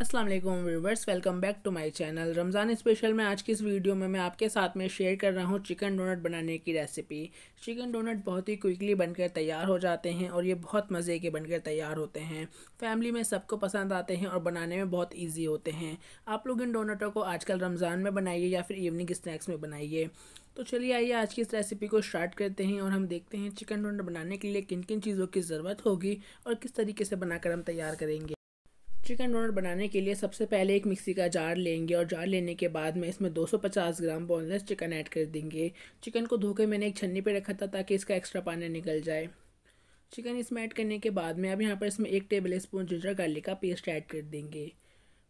Aslam viewers welcome back to my channel Ramzan special में आज की इस वीडियो में मैं आपके साथ में शेयर कर रहा हूँ चिकन डोनट बनाने की रेसिपी चिकन डोनट बहुत ही क्विकली बनकर तैयार हो जाते हैं और ये बहुत मज़े के बनकर तैयार होते हैं फैमिली में सबको पसंद आते हैं और बनाने में बहुत ईजी होते हैं आप लोग इन डोनटों को आजकल रमज़ान में बनाइए या फिर इवनिंग स्नैक्स में बनाइए तो चलिए आइए आज की इस रेसिपी को स्टार्ट करते हैं और हम देखते हैं चिकन डोनट बनाने के लिए किन किन चीज़ों की ज़रूरत होगी और किस तरीके से बनाकर हम तैयार करेंगे चिकन डोनट बनाने के लिए सबसे पहले एक मिक्सी का जार लेंगे और जार लेने के बाद मैं इसमें 250 ग्राम बोनलेस चिकन ऐड कर देंगे चिकन को धोके मैंने एक छन्नी पे रखा था ताकि इसका एक्स्ट्रा पानी निकल जाए चिकन इसमें ऐड करने के बाद मैं अब यहाँ पर इसमें एक टेबल स्पून जिंजर गार्लिक का पेस्ट ऐड कर देंगे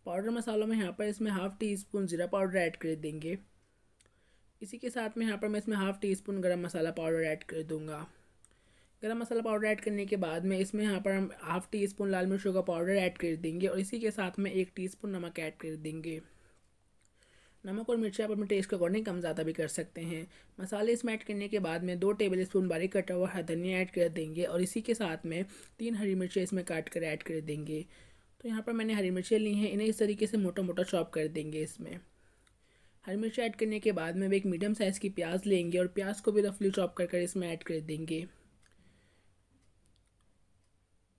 पाउडर मसालों में यहाँ पर इसमें हाफ़ टी स्पून ज़ीरा पाउडर ऐड कर देंगे इसी के साथ में यहाँ पर मैं इसमें हाफ़ टी स्पून गर्म मसाला पाउडर ऐड कर दूँगा गरम मसाला पाउडर ऐड करने के बाद में इसमें यहाँ पर हम हाफ़ टी स्पून लाल मिर्चों का पाउडर ऐड कर देंगे और इसी के साथ में एक टीस्पून नमक ऐड कर देंगे नमक और मिर्ची आप अपने टेस्ट के अकॉर्डिंग कम ज़्यादा भी कर सकते हैं मसाले इसमें ऐड करने के बाद में दो टेबल स्पून बारीक कटा हुआ हरा धनिया ऐड कर देंगे और इसी के साथ में तीन हरी मिर्चें इसमें काट कर ऐड कर देंगे तो यहाँ पर मैंने हरी मिर्चें ली हैं इन्हें इस तरीके से मोटा मोटा चॉप कर देंगे इसमें हरी मिर्च ऐड करने के बाद में एक मीडियम साइज़ की प्याज लेंगे और प्याज को भी रफली चॉप कर कर इसमें ऐड कर देंगे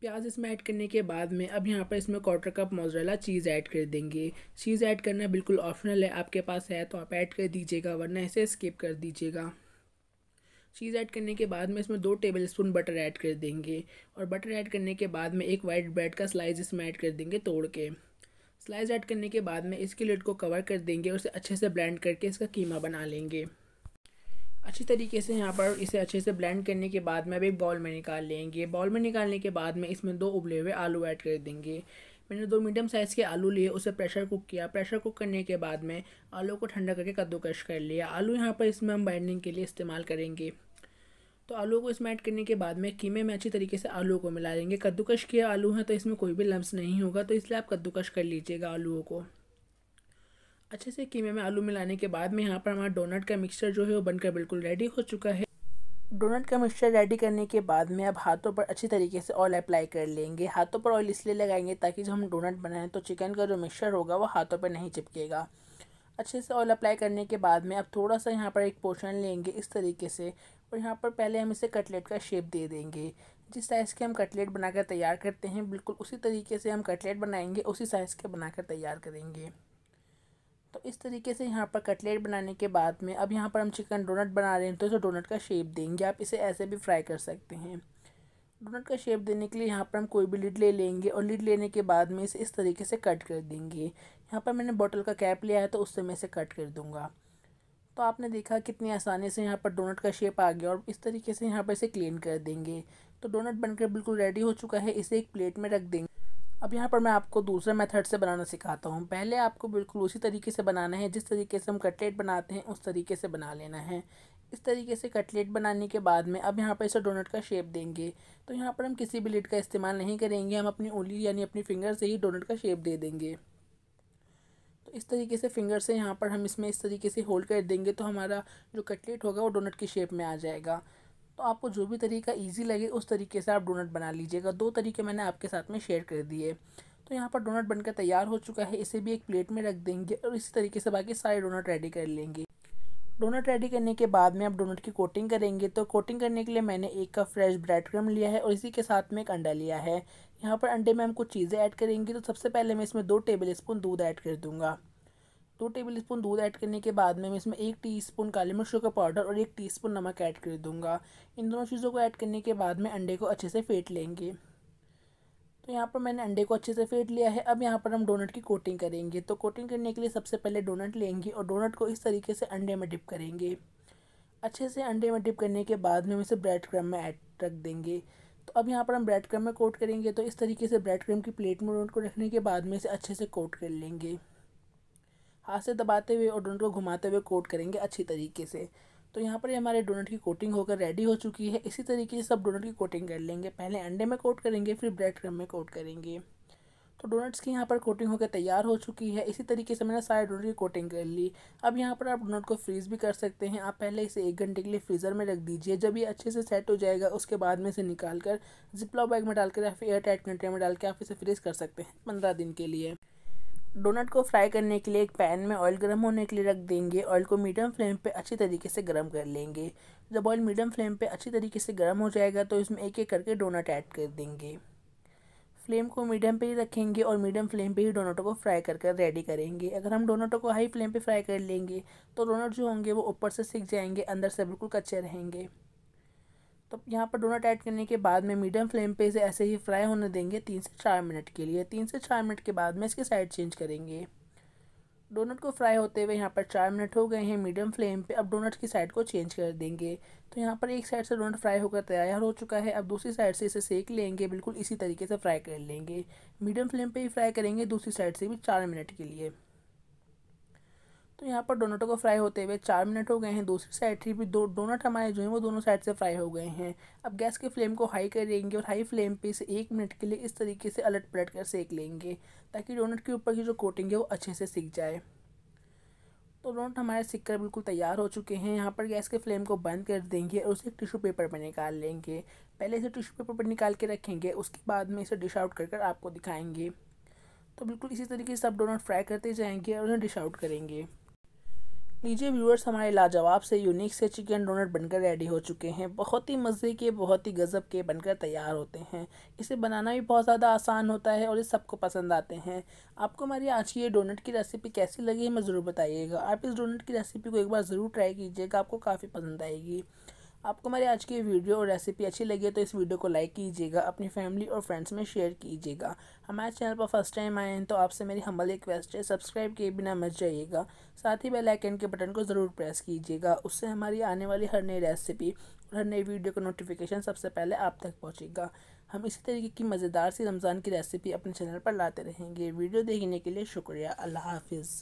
प्याज इसमें ऐड करने के बाद में अब यहाँ पर इसमें quarter cup mozzarella cheese add कर देंगे चीज़ ऐड करना बिल्कुल ऑप्शनल है आपके पास है तो आप ऐड कर दीजिएगा वरना इसे स्किप कर दीजिएगा चीज़ ऐड करने के बाद में इसमें दो टेबल स्पून बटर ऐड कर देंगे और बटर ऐड करने के बाद में एक वाइट ब्रेड का स्लाइस इसमें ऐड कर देंगे तोड़ के स्लाइस ऐड करने के बाद में इसके लिड को कवर कर देंगे और उसे अच्छे से ब्लेंड करके इसका कीमा बना लेंगे अच्छी तरीके से यहाँ पर इसे अच्छे से ब्लेंड करने के बाद में अब एक बॉल में निकाल लेंगे बॉल में निकालने के बाद में इसमें दो उबले हुए आलू ऐड कर देंगे मैंने दो मीडियम साइज़ के आलू लिए उसे प्रेशर कुक किया प्रेशर कुक करने के बाद में आलू को ठंडा करके कद्दूकश कर लिया आलू यहाँ पर इसमें हम बाइंडिंग के लिए इस्तेमाल करेंगे तो आलू को इसमें ऐड करने के बाद में कीमे में अच्छी तरीके से आलू को मिला लेंगे कद्दूकश किया आलू हैं तो इसमें कोई भी लम्स नहीं होगा तो इसलिए आप कद्दूकश कर लीजिएगा आलूओं को अच्छे से कीमे में आलू मिलाने के बाद में यहाँ पर हमारा डोनट का मिक्सचर जो है वो बनकर बिल्कुल रेडी हो चुका है डोनट का मिक्सचर रेडी करने के बाद में अब हाथों पर अच्छी तरीके से ऑयल अप्लाई कर लेंगे हाथों पर ऑयल इसलिए लगाएंगे ताकि जब हम डोनट बनाएं तो चिकन का जो मिक्सचर होगा वो हाथों पर नहीं चिपकेगा अच्छे से ऑयल अप्लाई करने के बाद में अब थोड़ा सा यहाँ पर एक पोर्शन लेंगे इस तरीके से और यहाँ पर पहले हम इसे कटलेट का शेप दे देंगे जिस साइज़ के हम कटलेट बनाकर तैयार करते हैं बिल्कुल उसी तरीके से हम कटलेट बनाएंगे उसी साइज़ के बनाकर तैयार करेंगे तो इस तरीके से यहाँ पर कटलेट बनाने के बाद में अब यहाँ पर हम चिकन डोनट बना रहे हैं तो इसे डोनट का शेप देंगे आप इसे ऐसे भी फ्राई कर सकते हैं डोनट का शेप देने के लिए यहाँ पर हम कोई भी लिड ले लेंगे और लिड लेने के बाद में इसे इस तरीके से कट कर देंगे यहाँ पर मैंने बॉटल का कैप लिया है तो उससे मैं इसे कट कर दूँगा तो आपने देखा कितनी आसानी से यहाँ पर डोनट का शेप आ गया और इस तरीके से यहाँ पर इसे क्लीन कर देंगे तो डोनट बनकर बिल्कुल रेडी हो चुका है इसे एक प्लेट में रख देंगे अब यहाँ पर मैं आपको दूसरे मेथड से बनाना सिखाता हूँ पहले आपको बिल्कुल उसी तरीके से बनाना है जिस तरीके से हम कटलेट बनाते हैं उस तरीके से बना लेना है इस तरीके से कटलेट बनाने के बाद में अब यहाँ पर इसे डोनट का शेप देंगे तो यहाँ पर हम किसी भी लिड का इस्तेमाल नहीं करेंगे हम अपनी उंगली यानी अपनी फिंगर से ही डोनट का शेप दे देंगे तो इस तरीके से फिंगर से यहाँ पर हम इसमें इस तरीके से होल्ड कर देंगे तो हमारा जो कटलेट होगा वो डोनट की शेप में आ जाएगा तो आपको जो भी तरीका ईजी लगे उस तरीके से आप डोनट बना लीजिएगा दो तरीके मैंने आपके साथ में शेयर कर दिए तो यहाँ पर डोनट बनकर तैयार हो चुका है इसे भी एक प्लेट में रख देंगे और इसी तरीके से बाकी सारे डोनट रेडी कर लेंगे डोनट रेडी करने के बाद में आप डोनट की कोटिंग करेंगे तो कोटिंग करने के लिए मैंने एक कप फ्रेश ब्रेड क्रम लिया है और इसी के साथ में एक अंडा लिया है यहाँ पर अंडे में हम कुछ चीज़ें ऐड करेंगे तो सबसे पहले मैं इसमें दो टेबल स्पून दूध ऐड कर दूँगा दो टेबल स्पून दूध ऐड करने के बाद में मैं इसमें एक टीस्पून काली मिर्चों का पाउडर और एक टीस्पून नमक ऐड कर दूंगा इन दोनों चीज़ों को ऐड करने के बाद में अंडे को अच्छे से फेंट लेंगे तो यहाँ पर मैंने अंडे को अच्छे से फेंट लिया है अब यहाँ पर हम डोनट की कोटिंग करेंगे तो कोटिंग करने के लिए सबसे पहले डोनट लेंगे और डोनट को इस तरीके से अंडे में डिप करेंगे अच्छे से अंडे में डिप करने के बाद में हम इसे ब्रेड क्रम में ऐड रख देंगे तो अब यहाँ पर हम ब्रेड क्रम में कोट करेंगे तो इस तरीके से ब्रेड क्रम की प्लेट में डोनट को रखने के बाद में इसे अच्छे से कोट कर लेंगे हाथ से दबाते हुए और डोनट को घुमाते हुए कोट करेंगे अच्छी तरीके से तो यहाँ पर हमारे डोनट की कोटिंग होकर रेडी हो चुकी है इसी तरीके से सब डोनट की कोटिंग कर लेंगे पहले अंडे में कोट करेंगे फिर ब्रेड क्रम में कोट करेंगे तो डोनट्स की यहाँ पर कोटिंग होकर तैयार हो चुकी है इसी तरीके से मैंने सारे डोनट की कोटिंग कर ली अब यहाँ पर आप डोनट को फ्रीज़ भी कर सकते हैं आप पहले इसे एक घंटे के लिए फ्रीज़र में रख दीजिए जब ये अच्छे से सेट हो जाएगा उसके बाद में इसे निकाल कर जिप्लॉ बैग में डालकर या फिर एयर टाइट कंटेनर में डाल के आप इसे फ्रीज़ कर सकते हैं पंद्रह दिन के लिए डोनट को फ्राई करने के लिए एक पैन में ऑयल गर्म होने के लिए रख देंगे ऑयल को मीडियम फ्लेम पे अच्छी तरीके से गर्म कर लेंगे जब ऑयल मीडियम फ्लेम पे अच्छी तरीके से गर्म हो जाएगा तो इसमें एक एक करके डोनट ऐड कर देंगे फ्लेम को मीडियम पे ही रखेंगे और मीडियम फ्लेम पे ही डोनटों को फ्राई कर कर रेडी करेंगे अगर हम डोनटों को हाई फ्लेम पे फ्राई कर लेंगे तो डोनट जो होंगे वो ऊपर से सीख जाएंगे अंदर से बिल्कुल कच्चे रहेंगे तो यहाँ पर डोनट ऐड करने के बाद में मीडियम फ्लेम पे इसे ऐसे ही फ्राई होने देंगे तीन से चार मिनट के लिए तीन से चार मिनट के बाद में इसकी साइड चेंज करेंगे डोनट को फ्राई होते हुए यहाँ पर चार मिनट हो गए हैं मीडियम फ्लेम पे अब डोनट की साइड को चेंज कर देंगे तो यहाँ पर एक साइड से डोनट फ्राई होकर तैयार हो चुका है अब दूसरी साइड से इसे सेक लेंगे बिल्कुल इसी तरीके से फ्राई कर लेंगे मीडियम फ्लेम पर ही फ्राई करेंगे दूसरी साइड से भी चार मिनट के लिए तो यहाँ पर डोनटों को फ्राई होते हुए चार मिनट हो गए हैं दूसरी साइड से भी दो डोनट हमारे जो हैं वो दोनों साइड से फ्राई हो गए हैं अब गैस की फ्लेम को हाई कर देंगे और हाई फ्लेम पे इसे एक मिनट के लिए इस तरीके से अलट पलट कर सेक लेंगे ताकि डोनट के ऊपर की जो कोटिंग है वो अच्छे से सीख जाए तो डोनट हमारे सीख कर बिल्कुल तैयार हो चुके हैं यहाँ पर गैस के फ्लेम को बंद कर देंगे और उसे टिश्यू पेपर पर निकाल लेंगे पहले इसे टिश्यू पेपर पर निकाल के रखेंगे उसके बाद में इसे डिश आउट कर कर आपको दिखाएंगे तो बिल्कुल इसी तरीके से सब डोनट फ्राई करते जाएंगे और उन्हें डिश आउट करेंगे लीजिए व्यूअर्स हमारे लाजवाब से यूनिक से चिकन डोनट बनकर रेडी हो चुके हैं बहुत ही मज़े के बहुत ही गज़ब के बनकर तैयार होते हैं इसे बनाना भी बहुत ज़्यादा आसान होता है और ये सबको पसंद आते हैं आपको हमारी आज की ये डोनट की रेसिपी कैसी लगी है मैं ज़रूर बताइएगा आप इस डोनट की रेसिपी को एक बार ज़रूर ट्राई कीजिएगा आपको काफ़ी पसंद आएगी आपको हमारी आज की वीडियो और रेसिपी अच्छी लगी है तो इस वीडियो को लाइक कीजिएगा अपनी फैमिली और फ्रेंड्स में शेयर कीजिएगा हमारे चैनल पर फर्स्ट टाइम आए हैं तो आपसे मेरी हम्बल रिक्वेस्ट है सब्सक्राइब किए बिना मत जाइएगा साथ ही बेल आइकन के बटन को ज़रूर प्रेस कीजिएगा उससे हमारी आने वाली हर नई रेसिपी और हर नई वीडियो का नोटिफिकेशन सबसे पहले आप तक पहुँचेगा हम इसी तरीके की मज़ेदार सी रमज़ान की रेसिपी अपने चैनल पर लाते रहेंगे वीडियो देखने के लिए शुक्रिया अल्लाह हाफिज़